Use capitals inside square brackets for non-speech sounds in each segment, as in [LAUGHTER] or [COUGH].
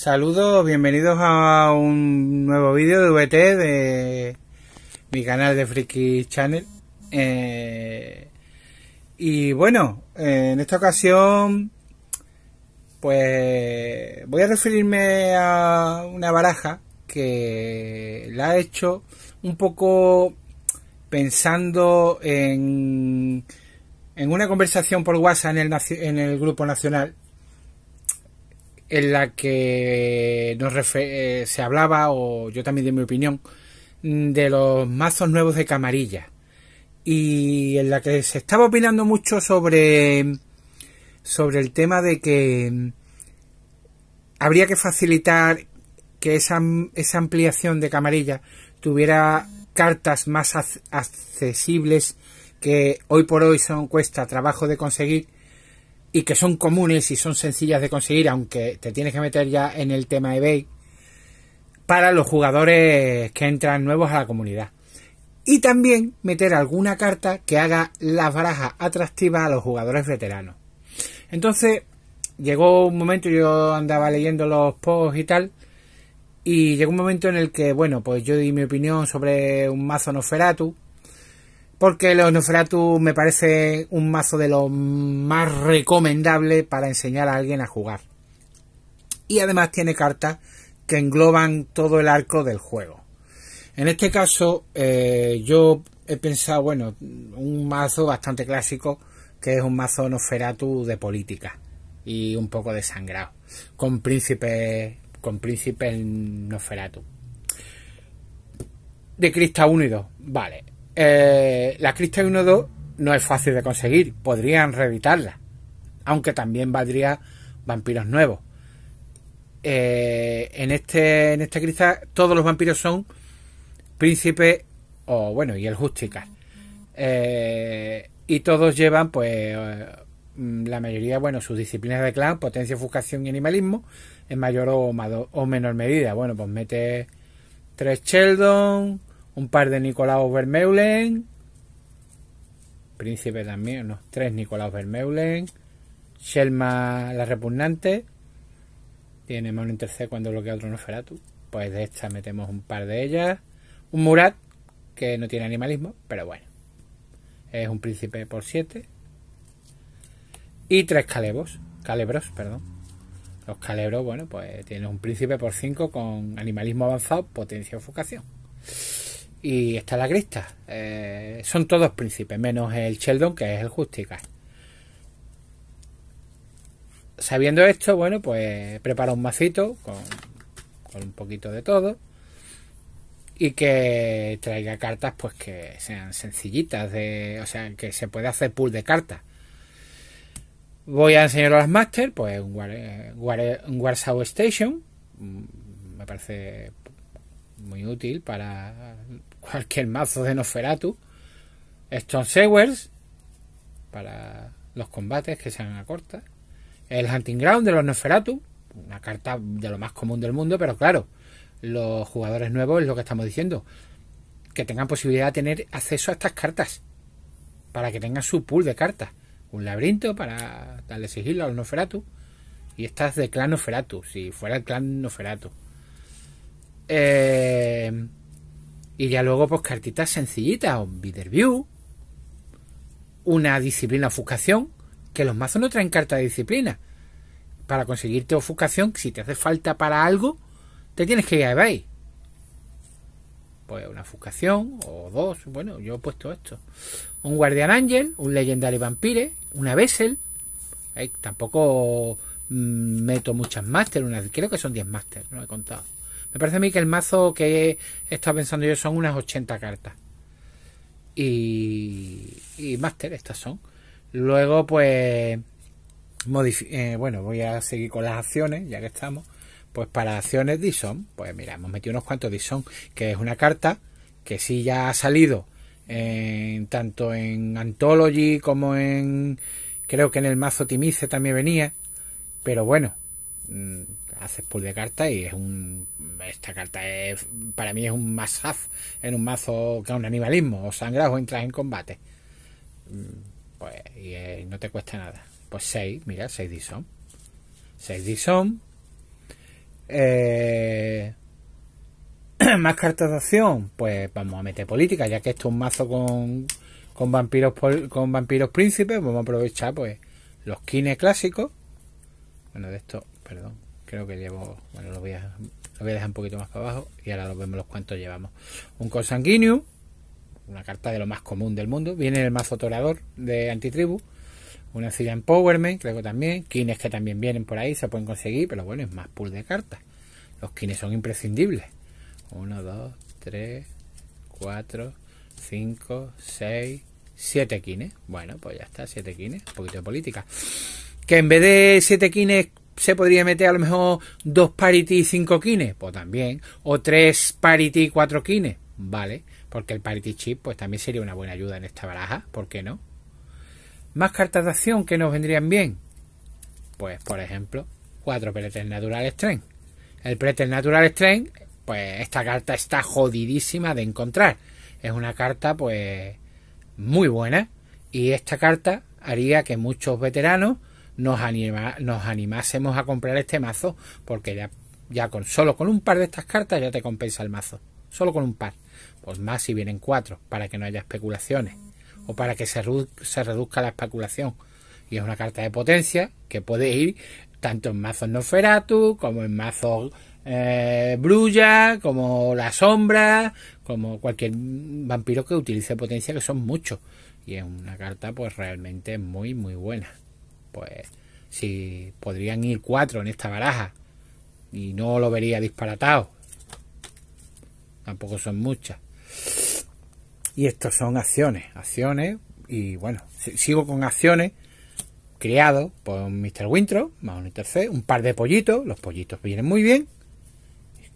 Saludos, bienvenidos a un nuevo vídeo de VT de mi canal de Freaky Channel. Eh, y bueno, eh, en esta ocasión, pues voy a referirme a una baraja que la he hecho un poco pensando en, en una conversación por WhatsApp en el grupo nacional en la que eh, se hablaba, o yo también de mi opinión, mm, de los mazos nuevos de camarilla. Y en la que se estaba opinando mucho sobre, sobre el tema de que mm, habría que facilitar que esa, esa ampliación de camarilla tuviera cartas más accesibles que hoy por hoy son cuesta trabajo de conseguir y que son comunes y son sencillas de conseguir, aunque te tienes que meter ya en el tema eBay, para los jugadores que entran nuevos a la comunidad. Y también meter alguna carta que haga las barajas atractivas a los jugadores veteranos. Entonces, llegó un momento, yo andaba leyendo los posts y tal, y llegó un momento en el que, bueno, pues yo di mi opinión sobre un mazo Feratu porque el Nosferatu me parece un mazo de lo más recomendable para enseñar a alguien a jugar. Y además tiene cartas que engloban todo el arco del juego. En este caso, eh, yo he pensado, bueno, un mazo bastante clásico, que es un mazo Noferatu de política y un poco de sangrado, con príncipe, con príncipe Noferatu. De cristal unido, vale. Eh, la la 1 2 no es fácil de conseguir, podrían reeditarla, aunque también valdría vampiros nuevos. Eh, en este en este cristal todos los vampiros son príncipe o bueno y el Justicar eh, y todos llevan pues mm, la mayoría bueno sus disciplinas de clan potencia Fuscación y animalismo en mayor o, menor medida bueno pues mete tres Sheldon un par de Nicolau Vermeulen, Príncipe también, unos tres Nicolaos Vermeulen, Shelma la Repugnante, tiene mano un intercede cuando bloquea otro Nosferatu, pues de esta metemos un par de ellas, un Murat, que no tiene animalismo, pero bueno, es un príncipe por siete, y tres calebos, calebros, perdón. Los calebros, bueno, pues tiene un príncipe por cinco con animalismo avanzado, potencia o focación y está la crista. Eh, son todos príncipes, menos el Sheldon, que es el Justicar. Sabiendo esto, bueno, pues prepara un macito con, un poquito de todo y que traiga cartas pues que sean sencillitas, de, o sea, que se puede hacer pool de cartas. Voy a enseñar a las Master, pues un, eh, un Warsaw Station, mm, me parece muy útil para cualquier mazo de Noferatu, Stone Sewers, para los combates que sean a corta, el Hunting Ground de los Noferatu, una carta de lo más común del mundo, pero claro, los jugadores nuevos es lo que estamos diciendo, que tengan posibilidad de tener acceso a estas cartas, para que tengan su pool de cartas, un laberinto para darle sigilo a los Noferatu, y estas de clan Noferatu, si fuera el clan Noferatu. Eh, y ya luego, pues cartitas sencillitas, un View, una disciplina ofuscación, que los mazos no traen carta de disciplina. Para conseguirte ofuscación, si te hace falta para algo, te tienes que ir a eBay. Pues una ofuscación o dos, bueno, yo he puesto esto. Un Guardian Angel, un Legendary Vampire, una Bessel. tampoco mm, meto muchas máster creo que son 10 máster no he contado. Me parece a mí que el mazo que he estado pensando yo son unas 80 cartas. Y, y máster, estas son. Luego, pues, eh, bueno, voy a seguir con las acciones, ya que estamos. Pues para acciones Dison, pues mira, hemos metido unos cuantos Dison, que es una carta que sí ya ha salido tanto en Anthology como en creo que en el mazo Timice también venía, pero bueno, mm, haces pool de cartas y es un esta carta es para mí es un must en un mazo que es un animalismo o sangrado o entras en combate mm, pues y, eh, no te cuesta nada pues 6 mira 6 son 6 dison eh, [CLEARS THROAT] más cartas de acción pues vamos a meter política ya que esto es un mazo con con vampiros con vampiros príncipes vamos a aprovechar pues los kines clásicos bueno de esto perdón creo que llevo, bueno, lo voy a, voy a dejar un poquito más para abajo y ahora lo vemos los cuantos llevamos. Un consanguíneo, una carta de lo más común del mundo, viene el mazo torador de antitribu, una silla empowerment, creo que también, kines que también vienen por ahí, se pueden conseguir, pero bueno, es más pool de cartas. Los kines son imprescindibles. Uno, dos, tres... Cuatro... Cinco... Seis... Siete kines. Bueno, pues ya está, Siete kines, un poquito de política. Que en vez de siete kines se podría meter a lo mejor dos parity y cinco kines, pues también, o tres parity y cuatro kines, vale, porque el parity chip pues también sería una buena ayuda en esta baraja, ¿por qué no? Más cartas de acción que nos vendrían bien, pues por ejemplo, cuatro natural Strength. El natural Strength, pues esta carta está jodidísima de encontrar. Es una carta pues muy buena y esta carta haría que muchos veteranos nos, anima, nos animásemos a comprar este mazo, porque ya, ya con, solo con un par de estas cartas ya te compensa el mazo. Solo con un par. Pues más si vienen cuatro, para que no haya especulaciones. O para que se, reduzca la especulación. Y es una carta de potencia que puede ir tanto en mazos noferatu como en mazos eh, Brulla, como La Sombra, como cualquier vampiro que utilice potencia, que son muchos. Y es una carta pues realmente muy, muy buena pues si podrían ir cuatro en esta baraja y no lo vería disparatado. Tampoco son muchas. Y estos son acciones, acciones y bueno, sigo con acciones criado por Mr. Wintro, un par de pollitos, los pollitos vienen muy bien.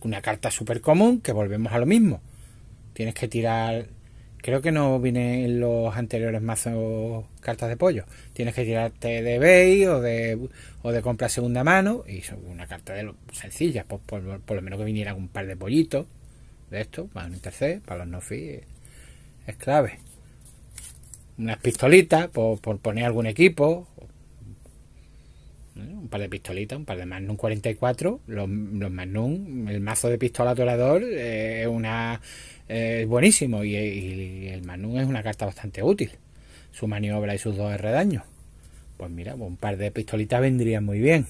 Una carta súper común que volvemos a lo mismo. Tienes que tirar Creo que no viene en los anteriores mazos cartas de pollo. Tienes que tirarte de bay o de, o de compra segunda mano. Y son una carta de sencilla. Pues, por, lo menos que viniera un par de pollitos de esto. Para un tercer, para los no es, es clave. Unas pistolitas por, por poner algún equipo un par de pistolitas, un par de Magnum 44, los, los Magnum, el mazo de pistola torador eh, es una eh, buenísimo y, el Magnum es una carta bastante útil. Su maniobra y sus dos redaños Pues mira, pues un par de pistolitas vendrían muy bien.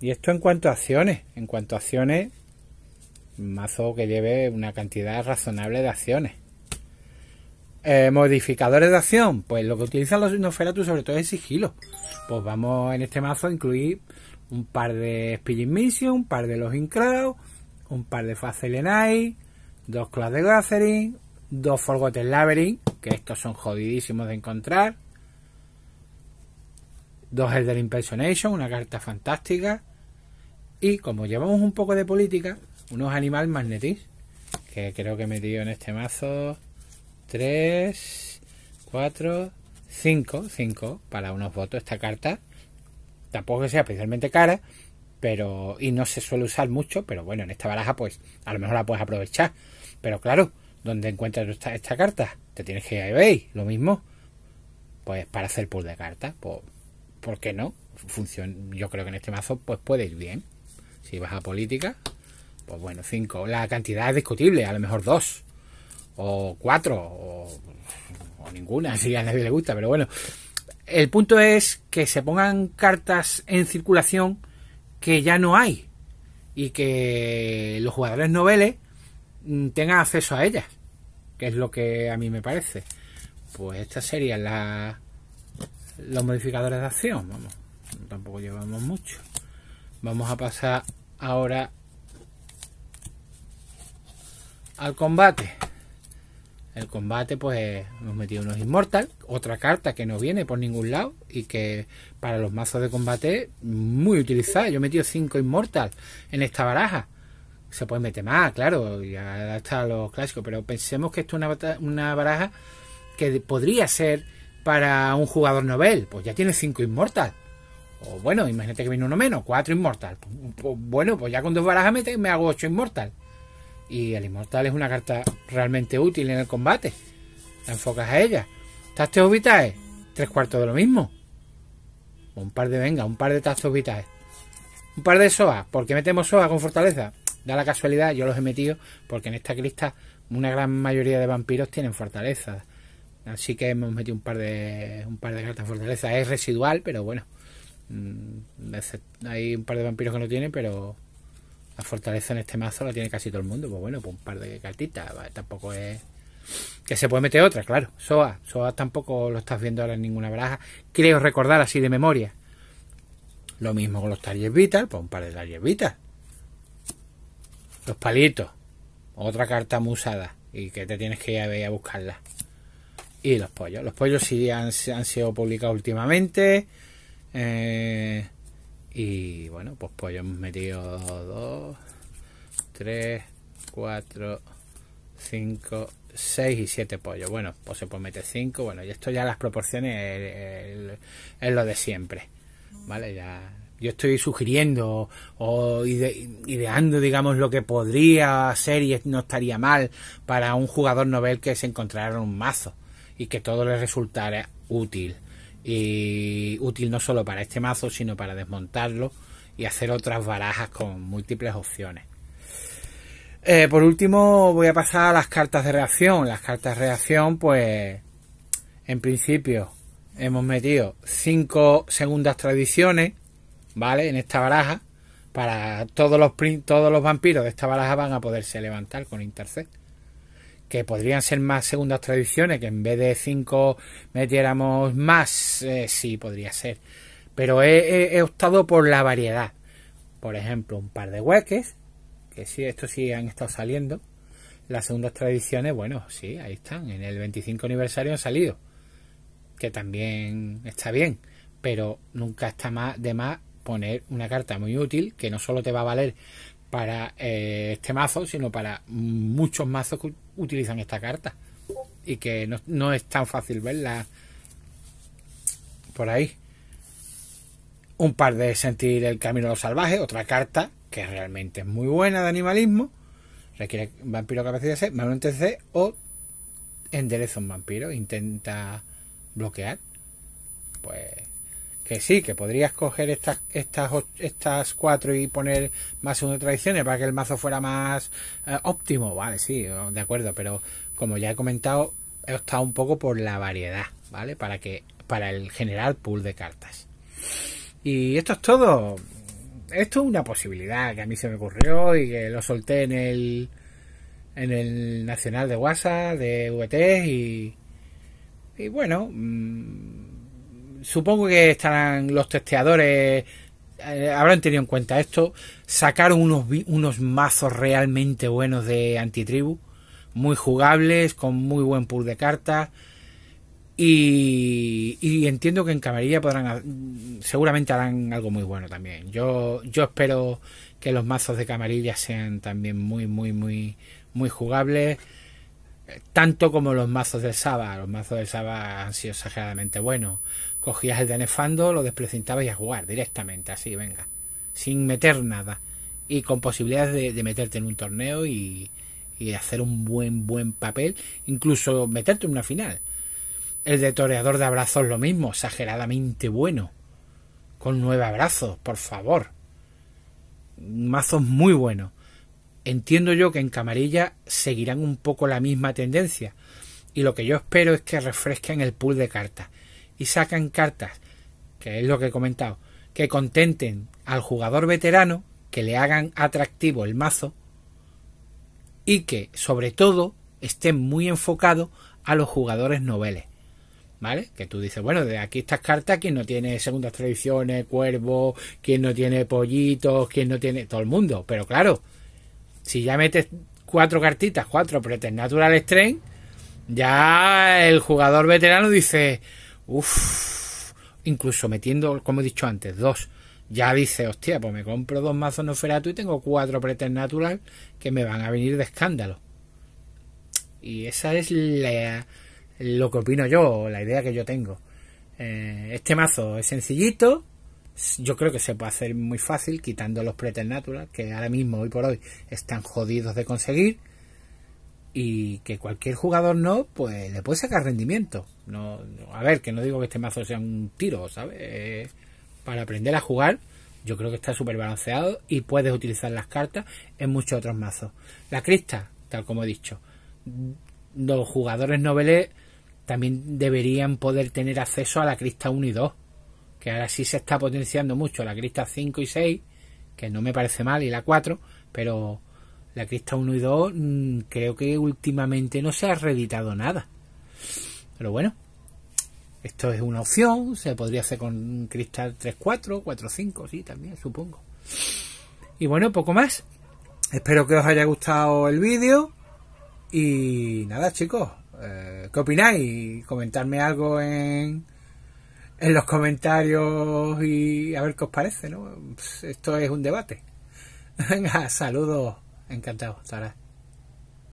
Y esto en cuanto a acciones, en cuanto a acciones, un mazo que lleve una cantidad razonable de acciones. Eh, modificadores de acción, pues lo que utilizan los Nosferatu sobre todo es sigilo. Pues vamos en este mazo a incluir un par de Spilling Mission, un par de los Incraud, un par de Facelenai, dos Clash de Gathering, dos Forgotten Labyrinth, que estos son jodidísimos de encontrar, dos Elder Impersonation, una carta fantástica, y como llevamos un poco de política, unos Animal Magnetis, que creo que he metido en este mazo 3, 4, 5, 5 para unos votos esta carta. Tampoco que sea especialmente cara, pero y no se suele usar mucho, pero bueno, en esta baraja pues a lo mejor la puedes aprovechar. Pero claro, donde encuentras esta, carta? Te tienes que ir a lo mismo. Pues para hacer pool de cartas, pues, ¿por qué no? funciona yo creo que en este mazo pues puede ir bien. Si vas a política, pues bueno, 5. La cantidad es discutible, a lo mejor 2 o cuatro, o, ninguna, [LAUGHS] si a nadie le gusta, pero bueno. El punto es que se pongan cartas en circulación que ya no hay y que los jugadores noveles mm, tengan acceso a ellas, que es lo que a mí me parece. Pues estas serían la los modificadores de acción, vamos. Tampoco llevamos mucho. Vamos a pasar ahora al combate. El combate, pues hemos eh, metido unos inmortal. otra carta que no viene por ningún lado y que para los mazos de combate muy utilizada. Yo he metido 5 inmortal en esta baraja. Se puede meter más, claro, ya hasta los clásicos, pero pensemos que esto es una, baraja que podría ser para un jugador novel. Pues ya tiene cinco inmortal. O bueno, imagínate que viene uno menos, cuatro inmortal. Pues, pues, bueno, pues ya con dos barajas me, me hago ocho inmortals y el inmortal es una carta realmente útil en el combate. La enfocas a ella. Tactos vitae, tres cuartos de lo mismo. Un par de, venga, un par de tazos vitae. Un par de soa, porque metemos soa con fortaleza. Da la casualidad, yo los he metido porque en esta crista una gran mayoría de vampiros tienen fortaleza. Así que hemos metido un par de un par de cartas fortaleza. Es residual, pero bueno. Mm, hay un par de vampiros que no tienen, pero la fortaleza en este mazo la tiene casi todo el mundo. Pues bueno, pues un par de cartitas. Tampoco es. Que se puede meter otra, claro. Soa. Soa tampoco lo estás viendo ahora en ninguna baraja. Creo recordar así de memoria. Lo mismo con los Target Vital. Pues un par de Target Vital. Los palitos. Otra carta musada Y que te tienes que ir a, buscarla. Y los pollos. Los pollos sí han, han sido publicados últimamente. Eh y bueno, pues, pues hemos metido 2, 3, 4, 5, 6 y 7 pollos. Bueno, pues se puede meter 5. Bueno, y esto ya las proporciones es lo de siempre. ¿Vale? Ya, yo estoy sugiriendo o ideando, digamos, lo que podría ser y no estaría mal para un jugador novel que se encontrara un mazo y que todo le resultara útil y útil no solo para este mazo sino para desmontarlo y hacer otras barajas con múltiples opciones eh, por último voy a pasar a las cartas de reacción las cartas de reacción pues en principio hemos metido 5 segundas tradiciones vale en esta baraja para todos los todos los vampiros de esta baraja van a poderse levantar con intercept que podrían ser más segundas tradiciones, que en vez de cinco metiéramos más, eh, sí, podría ser. Pero he, optado por la variedad. Por ejemplo, un par de hueques, que sí, estos sí han estado saliendo. Las segundas tradiciones, bueno, sí, ahí están. En el 25 aniversario han salido. Que también está bien. Pero nunca está más de más poner una carta muy útil que no solo te va a valer para eh, este mazo, sino para muchos mazos utilizan esta carta y que no, es tan fácil verla por ahí. Un par de sentir el camino salvaje los salvajes, otra carta que realmente es muy buena de animalismo. Requiere vampiro capacidad de ser, más un o endereza un vampiro, intenta bloquear. Pues que sí, que podrías coger estas, estas, estas cuatro y poner más uno de tradiciones para que el mazo fuera más eh, óptimo, vale, sí, de acuerdo, pero como ya he comentado, he optado un poco por la variedad, ¿vale? Para que, para el general pool de cartas. Y esto es todo. Esto es una posibilidad que a mí se me ocurrió y que lo solté en el en el Nacional de WhatsApp, de VT y, bueno, mm, supongo que estarán los testeadores eh, habrán tenido en cuenta esto. Sacaron unos, mazos realmente buenos de antitribu, muy jugables, con muy buen pool de cartas. Y, entiendo que en camarilla podrán seguramente harán algo muy bueno también. Yo, yo espero que los mazos de camarilla sean también muy, muy, muy, muy jugables. Tanto como los mazos de Saba. Los mazos de Saba han sido exageradamente buenos. Cogías el de Nefando, lo desprecintabas y a jugar directamente, así, venga. Sin meter nada. Y con posibilidades de, meterte en un torneo y, y hacer un buen, buen papel. Incluso meterte en una final. El de Toreador de Abrazos, lo mismo, exageradamente bueno. Con nueve abrazos, por favor. Mazos muy buenos. Entiendo yo que en camarilla seguirán un poco la misma tendencia. Y lo que yo espero es que refresquen el pool de cartas y sacan cartas, que es lo que he comentado, que contenten al jugador veterano, que le hagan atractivo el mazo y que, sobre todo, estén muy enfocados a los jugadores noveles. ¿Vale? Que tú dices, bueno, de aquí estas cartas, quien no tiene segundas tradiciones, cuervo, quien no tiene pollitos, quien no tiene. todo el mundo. Pero claro, si ya metes cuatro cartitas, cuatro naturales tren... ya el jugador veterano dice, incluso metiendo, como he dicho antes, dos. Ya dice, hostia, pues me compro dos mazos Noferatu y tengo cuatro Preternatural que me van a venir de escándalo. Y esa es la, lo que opino yo, la idea que yo tengo. Eh, este mazo es sencillito, yo creo que se puede hacer muy fácil quitando los preternatural que ahora mismo hoy por hoy están jodidos de conseguir y que cualquier jugador no, pues le puede sacar rendimiento. No, a ver, que no digo que este mazo sea un tiro, ¿sabes? Eh, para aprender a jugar, yo creo que está súper balanceado y puedes utilizar las cartas en muchos otros mazos. La crista, tal como he dicho, los jugadores noveles también deberían poder tener acceso a la crista 1 y 2, que ahora sí se está potenciando mucho la crista 5 y 6, que no me parece mal, y la 4, pero la Crista 1 y 2 mm, creo que últimamente no se ha reeditado nada. Pero bueno, esto es una opción, se podría hacer con 3-4, 4-5, sí, también, supongo. Y bueno, poco más. Espero que os haya gustado el vídeo. Y nada, chicos, eh, ¿qué opináis? Comentarme algo en, en los comentarios y a ver qué os parece, ¿no? Esto es un debate. [LAUGHS] Venga, saludos encantado, Sara.